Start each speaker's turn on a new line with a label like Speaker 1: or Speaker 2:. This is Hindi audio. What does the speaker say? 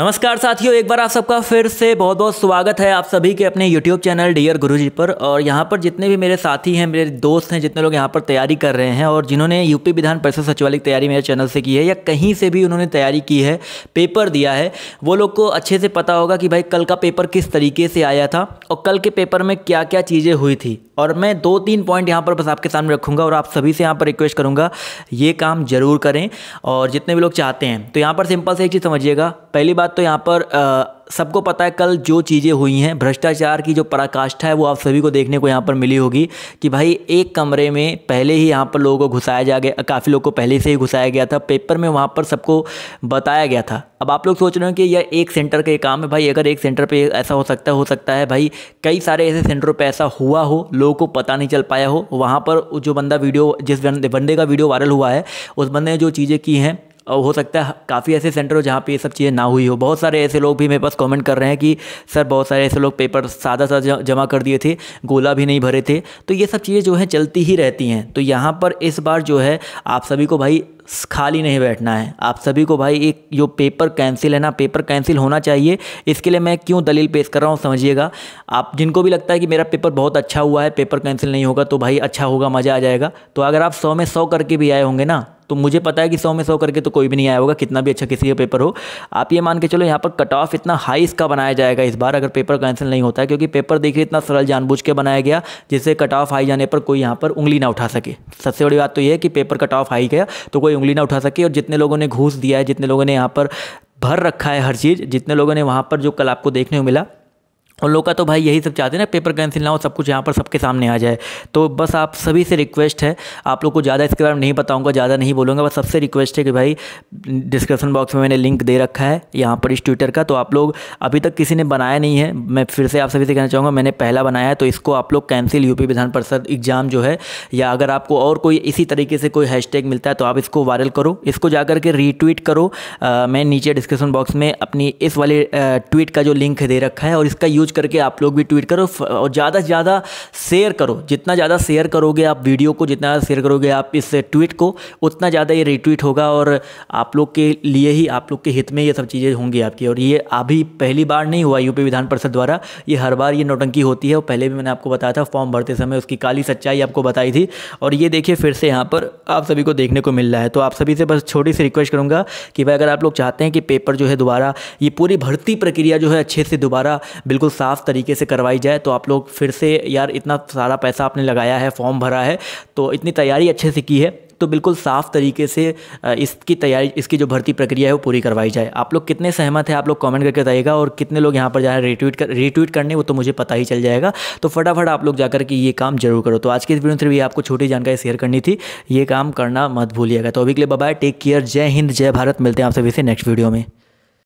Speaker 1: नमस्कार साथियों एक बार आप सबका फिर से बहुत बहुत स्वागत है आप सभी के अपने YouTube चैनल डियर गुरुजी पर और यहाँ पर जितने भी मेरे साथी हैं मेरे दोस्त हैं जितने लोग यहाँ पर तैयारी कर रहे हैं और जिन्होंने यूपी विधान परिषद सचिवालय की तैयारी मेरे चैनल से की है या कहीं से भी उन्होंने तैयारी की है पेपर दिया है वो लोग को अच्छे से पता होगा कि भाई कल का पेपर किस तरीके से आया था और कल के पेपर में क्या क्या चीज़ें हुई थी और मैं दो तीन पॉइंट यहाँ पर बस आपके सामने रखूँगा और आप सभी से यहाँ पर रिक्वेस्ट करूँगा ये काम ज़रूर करें और जितने भी लोग चाहते हैं तो यहाँ पर सिंपल से एक चीज़ समझिएगा पहली बात तो यहाँ पर सबको पता है कल जो चीज़ें हुई हैं भ्रष्टाचार की जो पराकाष्ठा है वो आप सभी को देखने को यहाँ पर मिली होगी कि भाई एक कमरे में पहले ही यहाँ पर लोगों को घुसाया जा गया काफ़ी लोग को पहले से ही घुसाया गया था पेपर में वहाँ पर सबको बताया गया था अब आप लोग सोच रहे हो कि यह एक सेंटर का काम है भाई अगर एक सेंटर पर ऐसा हो सकता है हो सकता है भाई कई सारे ऐसे सेंटरों पर ऐसा हुआ हो लोगों को पता नहीं चल पाया हो वहाँ पर जो बंदा वीडियो जिस बंदे का वीडियो वायरल हुआ है उस बंदे ने जो चीज़ें की हैं और हो सकता है काफ़ी ऐसे सेंटर हो जहाँ पे ये सब चीज़ें ना हुई हो बहुत सारे ऐसे लोग भी मेरे पास कमेंट कर रहे हैं कि सर बहुत सारे ऐसे लोग पेपर सादा सा जमा कर दिए थे गोला भी नहीं भरे थे तो ये सब चीज़ें जो है चलती ही रहती हैं तो यहाँ पर इस बार जो है आप सभी को भाई खाली नहीं बैठना है आप सभी को भाई एक जो पेपर कैंसिल है ना पेपर कैंसिल होना चाहिए इसके लिए मैं क्यों दलील पेश कर रहा हूँ समझिएगा आप जिनको भी लगता है कि मेरा पेपर बहुत अच्छा हुआ है पेपर कैंसिल नहीं होगा तो भाई अच्छा होगा मज़ा आ जाएगा तो अगर आप सौ में सौ करके भी आए होंगे ना तो मुझे पता है कि सौ में सौ करके तो कोई भी नहीं आया होगा कितना भी अच्छा किसी का पेपर हो आप ये मान के चलो यहाँ पर कट ऑफ इतना हाई इसका बनाया जाएगा इस बार अगर पेपर कैंसिल नहीं होता है क्योंकि पेपर देखिए इतना सरल जानबूझ के बनाया गया जिससे कट ऑफ हाई जाने पर कोई यहाँ पर उंगली ना उठा सके सबसे बड़ी बात तो यह है कि पेपर कट ऑफ हाई गया तो कोई उंगली ना उठा सके और जितने लोगों ने घूस दिया है जितने लोगों ने यहाँ पर भर रखा है हर चीज़ जितने लोगों ने वहाँ पर जो कल आपको देखने को मिला उन लोग का तो भाई यही सब चाहते हैं ना पेपर कैंसिल ना हो सब कुछ यहाँ पर सबके सामने आ जाए तो बस आप सभी से रिक्वेस्ट है आप लोग को ज़्यादा इसके बारे में नहीं बताऊँगा ज़्यादा नहीं बोलूँगा बस सबसे रिक्वेस्ट है कि भाई डिस्क्रिप्शन बॉक्स में मैंने लिंक दे रखा है यहाँ पर इस ट्विटर का तो आप लोग अभी तक किसी ने बनाया नहीं है मैं फिर से आप सभी से कहना चाहूँगा मैंने पहला बनाया है तो इसको आप लोग कैंसिल यूपी विधान परिषद एग्ज़ाम जो है या अगर आपको और कोई इसी तरीके से कोई हैश मिलता है तो आप इसको वायरल करो इसको जा के रीट्वीट करो मैं नीचे डिस्क्रिप्शन बॉक्स में अपनी इस वाले ट्वीट का जो लिंक दे रखा है और इसका यूज यूज़ करके आप लोग भी ट्वीट करो और ज़्यादा से ज़्यादा शेयर करो जितना ज़्यादा शेयर करोगे आप वीडियो को जितना ज़्यादा शेयर करोगे आप इस ट्वीट को उतना ज़्यादा ये रिट्वीट होगा और आप लोग के लिए ही आप लोग के हित में ये सब चीज़ें होंगी आपकी और ये अभी पहली बार नहीं हुआ यूपी विधान परिषद द्वारा ये हर बार ये नोटंकी होती है और पहले भी मैंने आपको बताया था फॉर्म भरते समय उसकी काली सच्चाई आपको बताई थी और ये देखिए फिर से यहाँ पर आप सभी को देखने को मिल रहा है तो आप सभी से बस छोटी सी रिक्वेस्ट करूँगा कि भाई अगर आप लोग चाहते हैं कि पेपर जो है दोबारा ये पूरी भर्ती प्रक्रिया जो है अच्छे से दोबारा बिल्कुल साफ़ तरीके से करवाई जाए तो आप लोग फिर से यार इतना सारा पैसा आपने लगाया है फॉर्म भरा है तो इतनी तैयारी अच्छे से की है तो बिल्कुल साफ़ तरीके से इसकी तैयारी इसकी जो भर्ती प्रक्रिया है वो पूरी करवाई जाए आप लोग कितने सहमत हैं आप लोग कमेंट करके बताइएगा और कितने लोग यहाँ पर जा रहे हैं रिट्वीट कर रिट्वीट करने वो तो मुझे पता ही चल जाएगा तो फटाफट आप लोग जाकर के ये काम जरूर करो तो आज के इस वीडियो से भी आपको छोटी जानकारी शेयर करनी थी ये काम करना मत भूलिएगा तो अभी के लिए बाय टेक केयर जय हिंद जय भारत मिलते हैं आप सभी से नेक्स्ट वीडियो में